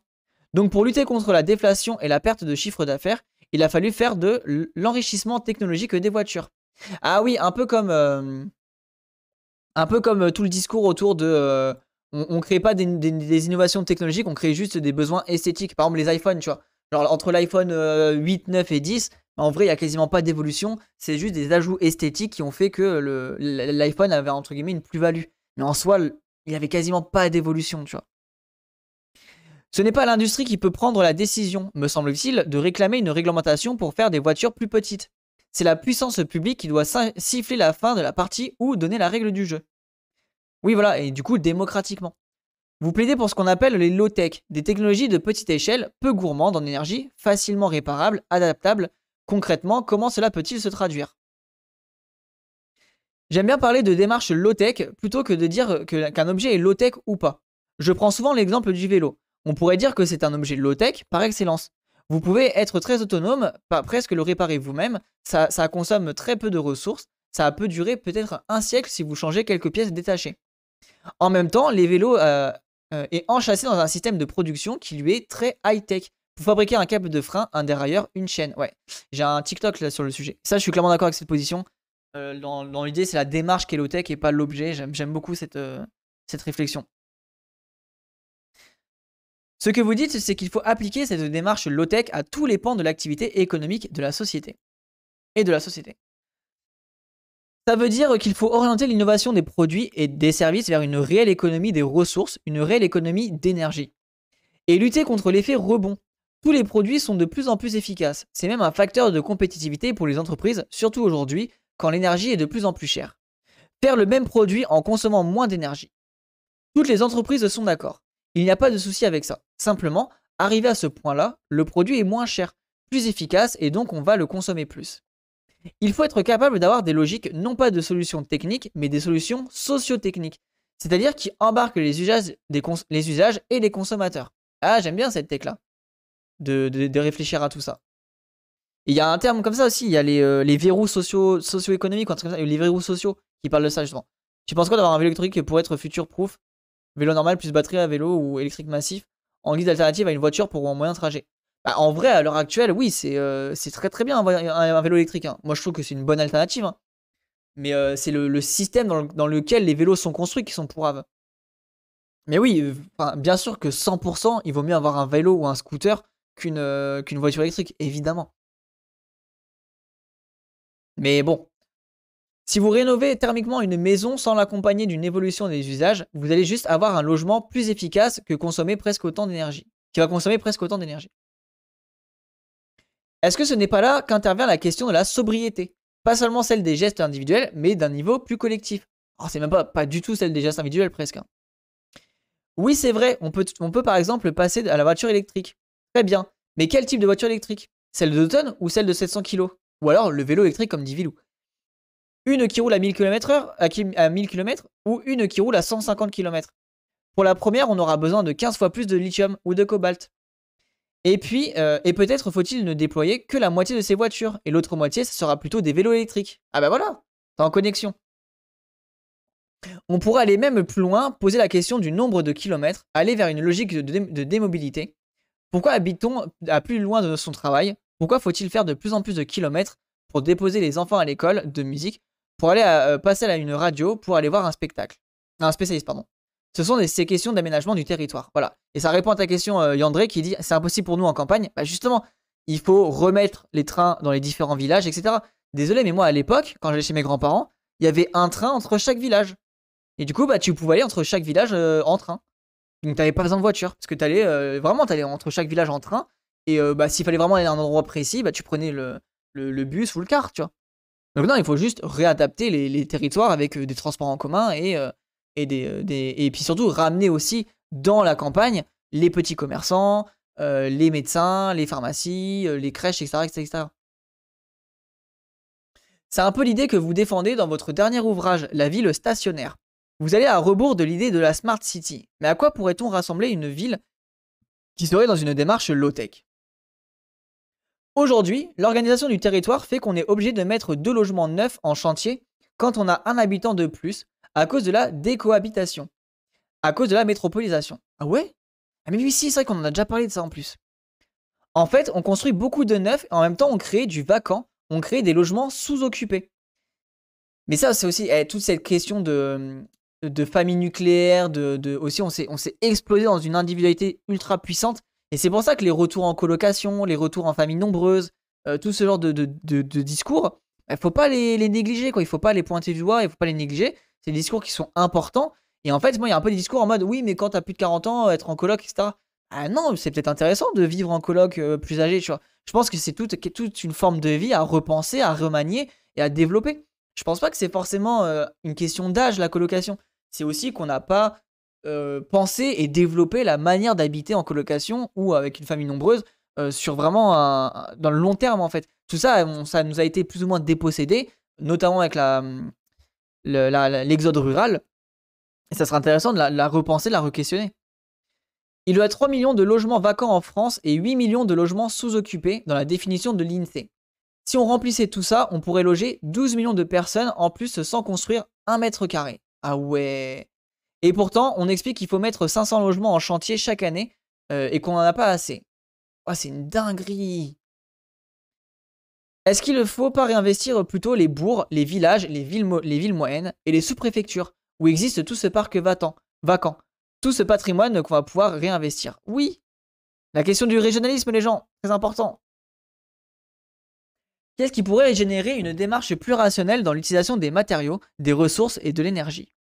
Donc pour lutter contre la déflation et la perte de chiffre d'affaires, il a fallu faire de l'enrichissement technologique des voitures. Ah oui, un peu comme, euh, un peu comme euh, tout le discours autour de... Euh, on ne crée pas des, innovations technologiques, on crée juste des besoins esthétiques. Par exemple, les iPhones, tu vois. entre l'iPhone 8, 9 et 10, en vrai, il n'y a quasiment pas d'évolution. C'est juste des ajouts esthétiques qui ont fait que l'iPhone avait, entre guillemets, une plus-value. Mais en soi, il n'y avait quasiment pas d'évolution, tu vois. Ce n'est pas l'industrie qui peut prendre la décision, me semble-t-il, de réclamer une réglementation pour faire des voitures plus petites. C'est la puissance publique qui doit siffler la fin de la partie ou donner la règle du jeu. Oui, voilà, et du coup, démocratiquement. Vous plaidez pour ce qu'on appelle les low-tech, des technologies de petite échelle, peu gourmandes en énergie, facilement réparables, adaptables. Concrètement, comment cela peut-il se traduire J'aime bien parler de démarche low-tech plutôt que de dire qu'un objet est low-tech ou pas. Je prends souvent l'exemple du vélo. On pourrait dire que c'est un objet low-tech par excellence. Vous pouvez être très autonome, pas presque le réparer vous-même, ça, consomme très peu de ressources, ça peut durer peut-être un siècle si vous changez quelques pièces détachées. En même temps, les vélos euh, euh, sont enchâssés dans un système de production qui lui est très high-tech. Pour fabriquer un câble de frein, un dérailleur, une chaîne. Ouais, j'ai un TikTok là sur le sujet. Ça, je suis clairement d'accord avec cette position. Euh, dans, l'idée, c'est la démarche qui est low-tech et pas l'objet. J'aime beaucoup cette réflexion. Ce que vous dites, c'est qu'il faut appliquer cette démarche low-tech à tous les pans de l'activité économique de la société. Et de la société. Ça veut dire qu'il faut orienter l'innovation des produits et des services vers une réelle économie des ressources, une réelle économie d'énergie. Et lutter contre l'effet rebond. Tous les produits sont de plus en plus efficaces. C'est même un facteur de compétitivité pour les entreprises, surtout aujourd'hui, quand l'énergie est de plus en plus chère. Faire le même produit en consommant moins d'énergie. Toutes les entreprises sont d'accord. Il n'y a pas de souci avec ça. Simplement, arrivé à ce point-là, le produit est moins cher, plus efficace et donc on va le consommer plus. Il faut être capable d'avoir des logiques non pas de solutions techniques, mais des solutions socio-techniques, c'est-à-dire qui embarquent les usages, et les consommateurs. Ah, j'aime bien cette tech-là, de, réfléchir à tout ça. Il y a un terme comme ça aussi, il y a les, euh, verrous sociaux, socio-économiques, les verrous sociaux qui parlent de ça justement. Tu penses quoi d'avoir un vélo électrique pour être future-proof vélo normal plus batterie à vélo ou électrique massif, en guise d'alternative à une voiture pour un moyen trajet. Bah, en vrai, à l'heure actuelle, oui, c'est euh, très très bien un, vélo électrique. Hein. Moi, je trouve que c'est une bonne alternative. Hein. Mais euh, c'est le, système dans, lequel les vélos sont construits qui sont pourraves. Mais oui, euh, bien sûr que 100%, il vaut mieux avoir un vélo ou un scooter qu'une voiture électrique, évidemment. Mais bon, si vous rénovez thermiquement une maison sans l'accompagner d'une évolution des usages, vous allez juste avoir un logement plus efficace que consommer presque autant d'énergie, qui va consommer presque autant d'énergie. Est-ce que ce n'est pas là qu'intervient la question de la sobriété Pas seulement celle des gestes individuels, mais d'un niveau plus collectif. Alors oh, c'est même pas, du tout celle des gestes individuels presque. Hein. Oui, c'est vrai, on peut, on peut par exemple passer à la voiture électrique. Très bien. Mais quel type de voiture électrique Celle de 2 tonnes ou celle de 700 kg Ou alors le vélo électrique comme dit Vilou une qui roule à 1000 km heure, à, 1000 km ou une qui roule à 150 km. Pour la première, on aura besoin de 15 fois plus de lithium ou de cobalt. Et puis, euh, et peut-être faut-il ne déployer que la moitié de ces voitures, et l'autre moitié, ce sera plutôt des vélos électriques. Ah bah voilà, t'es en connexion. On pourrait aller même plus loin, poser la question du nombre de kilomètres, aller vers une logique de démobilité. Pourquoi habite-t-on à plus loin de son travail Pourquoi faut-il faire de plus en plus de kilomètres pour déposer les enfants à l'école de musique pour aller euh, passer à une radio pour aller voir un spectacle. Un spécialiste, pardon. Ce sont ces questions d'aménagement du territoire. Voilà. Et ça répond à ta question, euh, Yandré, qui dit c'est impossible pour nous en campagne. Bah, justement, il faut remettre les trains dans les différents villages, etc. Désolé, mais moi à l'époque, quand j'allais chez mes grands-parents, il y avait un train entre chaque village. Et du coup, bah, tu pouvais aller entre chaque village euh, en train. Donc n'avais pas besoin de voiture, parce que tu allais vraiment allais entre chaque village en train. Et bah, s'il fallait vraiment aller à un endroit précis, bah, tu prenais le bus ou le car, tu vois. Donc non, il faut juste réadapter les, territoires avec euh, des transports en commun et, euh, et, euh, des, et puis surtout ramener aussi dans la campagne les petits commerçants, les médecins, les pharmacies, les crèches, etc. etc., C'est un peu l'idée que vous défendez dans votre dernier ouvrage, La ville stationnaire. Vous allez à rebours de l'idée de la Smart City. Mais à quoi pourrait-on rassembler une ville qui serait dans une démarche low-tech Aujourd'hui, l'organisation du territoire fait qu'on est obligé de mettre deux logements neufs en chantier quand on a un habitant de plus à cause de la décohabitation, à cause de la métropolisation. Ah ouais Ah mais oui, si, c'est vrai qu'on en a déjà parlé de ça en plus. En fait, on construit beaucoup de neufs et en même temps on crée du vacant, on crée des logements sous-occupés. Mais ça, c'est aussi eh, toute cette question de, famille nucléaire, de, de aussi on s'est explosé dans une individualité ultra puissante et c'est pour ça que les retours en colocation, les retours en famille nombreuse, euh, tout ce genre de, discours, il bah, ne faut pas les, négliger, quoi. il faut pas les pointer du doigt, il faut pas les négliger. C'est des discours qui sont importants. Et en fait, moi, il y a un peu des discours en mode oui, mais quand tu as plus de 40 ans, être en coloc, etc. Ah non, c'est peut-être intéressant de vivre en coloc euh, plus âgé, tu vois. Je pense que c'est toute, une forme de vie à repenser, à remanier et à développer. Je pense pas que c'est forcément euh, une question d'âge, la colocation. C'est aussi qu'on n'a pas euh, penser et développer la manière d'habiter en colocation ou avec une famille nombreuse euh, sur vraiment un, dans le long terme en fait. Tout ça, euh, ça nous a été plus ou moins dépossédé, notamment avec hum, l'exode rural. Et ça serait intéressant de la, repenser, de la re-questionner. Il y a 3 millions de logements vacants en France et 8 millions de logements sous-occupés dans la définition de l'INSEE. Si on remplissait tout ça, on pourrait loger 12 millions de personnes en plus sans construire un mètre carré. Ah ouais. Et pourtant, on explique qu'il faut mettre 500 logements en chantier chaque année euh, et qu'on n'en a pas assez. Oh, c'est une dinguerie Est-ce qu'il ne faut pas réinvestir plutôt les bourgs, les villages, les villes, les villes moyennes et les sous-préfectures où existe tout ce parc vacant, vacant tout ce patrimoine qu'on va pouvoir réinvestir Oui La question du régionalisme, les gens, très important Qu'est-ce qui pourrait générer une démarche plus rationnelle dans l'utilisation des matériaux, des ressources et de l'énergie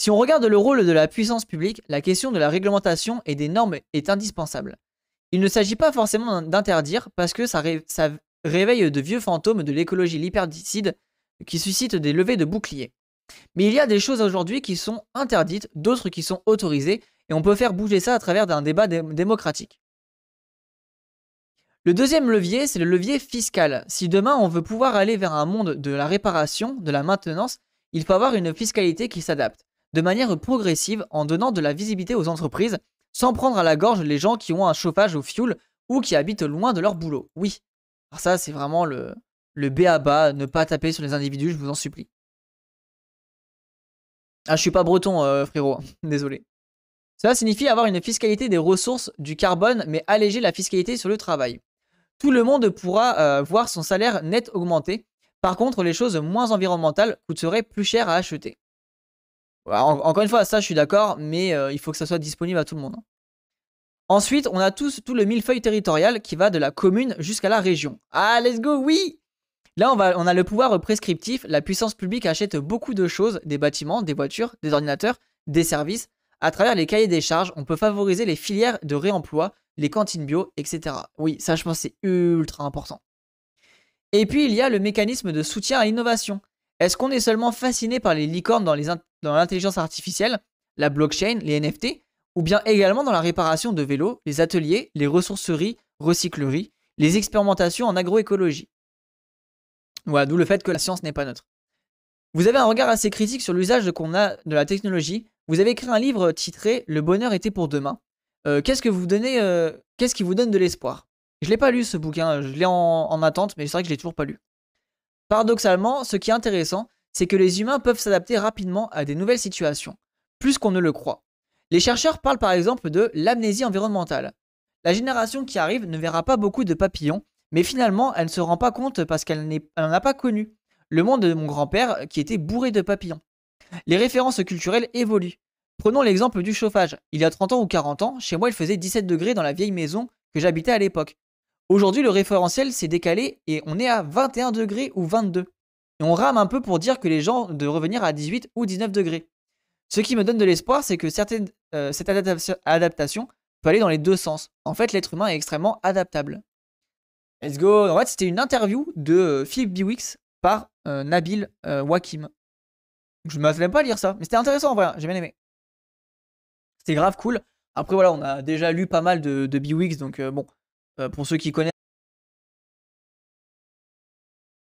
si on regarde le rôle de la puissance publique, la question de la réglementation et des normes est indispensable. Il ne s'agit pas forcément d'interdire parce que ça, réveille de vieux fantômes de l'écologie l'hyperdicide qui suscitent des levées de boucliers. Mais il y a des choses aujourd'hui qui sont interdites, d'autres qui sont autorisées, et on peut faire bouger ça à travers un débat démocratique. Le deuxième levier, c'est le levier fiscal. Si demain on veut pouvoir aller vers un monde de la réparation, de la maintenance, il faut avoir une fiscalité qui s'adapte de manière progressive en donnant de la visibilité aux entreprises, sans prendre à la gorge les gens qui ont un chauffage au fioul ou qui habitent loin de leur boulot. Oui. Alors ça, c'est vraiment le, le B à bas, ne pas taper sur les individus, je vous en supplie. Ah, je suis pas breton, euh, frérot, désolé. Cela signifie avoir une fiscalité des ressources du carbone, mais alléger la fiscalité sur le travail. Tout le monde pourra euh, voir son salaire net augmenter. Par contre, les choses moins environnementales coûteraient plus cher à acheter. Bah, encore une fois, ça je suis d'accord, mais euh, il faut que ça soit disponible à tout le monde. Hein. Ensuite, on a tout, tout le millefeuille territorial qui va de la commune jusqu'à la région. Ah, let's go, oui Là, on, a le pouvoir prescriptif. La puissance publique achète beaucoup de choses, des bâtiments, des voitures, des ordinateurs, des services. À travers les cahiers des charges, on peut favoriser les filières de réemploi, les cantines bio, etc. Oui, ça je pense c'est ultra important. Et puis il y a le mécanisme de soutien à l'innovation. Est-ce qu'on est seulement fasciné par les licornes dans les, dans l'intelligence artificielle, la blockchain, les NFT, ou bien également dans la réparation de vélos, les ateliers, les ressourceries, recycleries, les expérimentations en agroécologie. Voilà, d'où le fait que la science n'est pas neutre. Vous avez un regard assez critique sur l'usage qu'on a de la technologie. Vous avez écrit un livre titré Le bonheur était pour demain. Euh, qu'est-ce que vous donnez euh, Qu'est-ce qui vous donne de l'espoir Je l'ai pas lu ce bouquin, je l'ai en, en attente, mais c'est vrai que je l'ai toujours pas lu. Paradoxalement, ce qui est intéressant, c'est que les humains peuvent s'adapter rapidement à des nouvelles situations, plus qu'on ne le croit. Les chercheurs parlent par exemple de l'amnésie environnementale. La génération qui arrive ne verra pas beaucoup de papillons, mais finalement elle ne se rend pas compte parce qu'elle n'en a pas connu. Le monde de mon grand-père qui était bourré de papillons. Les références culturelles évoluent. Prenons l'exemple du chauffage. Il y a 30 ans ou 40 ans, chez moi il faisait 17 degrés dans la vieille maison que j'habitais à l'époque. Aujourd'hui le référentiel s'est décalé et on est à 21 degrés ou 22. Et on rame un peu pour dire que les gens de revenir à 18 ou 19 degrés. Ce qui me donne de l'espoir, c'est que certaines, euh, cette adaptation, peut aller dans les deux sens. En fait, l'être humain est extrêmement adaptable. Let's go. En fait, c'était une interview de euh, Philippe Biwix par euh, Nabil Wakim. Je ne m'attendais pas à lire ça, mais c'était intéressant en vrai, hein, j'ai bien aimé. C'était grave cool. Après, voilà, on a déjà lu pas mal de, Biwix, donc bon, pour ceux qui connaissent,